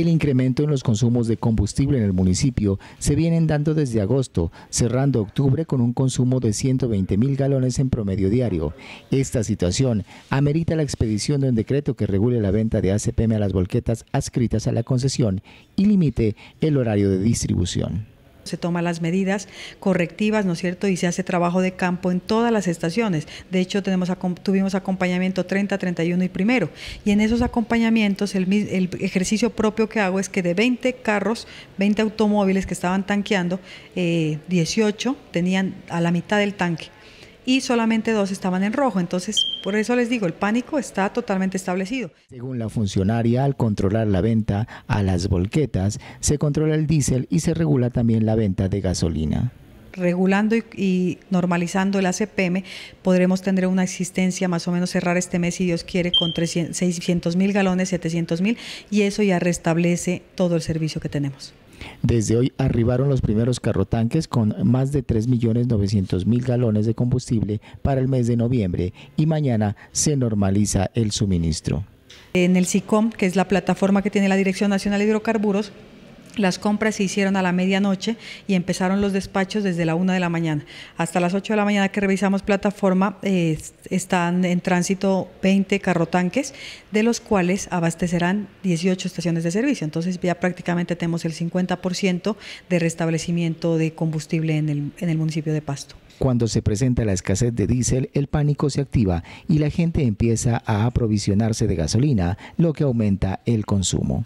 El incremento en los consumos de combustible en el municipio se vienen dando desde agosto, cerrando octubre con un consumo de 120 mil galones en promedio diario. Esta situación amerita la expedición de un decreto que regule la venta de ACPM a las volquetas adscritas a la concesión y limite el horario de distribución se toman las medidas correctivas, ¿no es cierto? Y se hace trabajo de campo en todas las estaciones. De hecho, tuvimos acompañamiento 30, 31 y primero. Y en esos acompañamientos, el, ejercicio propio que hago es que de 20 carros, 20 automóviles que estaban tanqueando, 18 eh, tenían a la mitad del tanque y solamente dos estaban en rojo. Entonces, por eso les digo, el pánico está totalmente establecido. Según la funcionaria, al controlar la venta a las volquetas, se controla el diésel y se regula también la venta de gasolina regulando y, normalizando el ACPM, podremos tener una existencia más o menos cerrar este mes, si Dios quiere, con 600 mil galones, 700 mil, y eso ya restablece todo el servicio que tenemos. Desde hoy arribaron los primeros carrotanques con más de 3.900.000 galones de combustible para el mes de noviembre y mañana se normaliza el suministro. En el SICOM, que es la plataforma que tiene la Dirección Nacional de Hidrocarburos, las compras se hicieron a la medianoche y empezaron los despachos desde la 1 de la mañana. Hasta las 8 de la mañana que revisamos plataforma eh, están en tránsito 20 carrotanques, de los cuales abastecerán 18 estaciones de servicio. Entonces ya prácticamente tenemos el 50% de restablecimiento de combustible en el, en el municipio de Pasto. Cuando se presenta la escasez de diésel, el pánico se activa y la gente empieza a aprovisionarse de gasolina, lo que aumenta el consumo.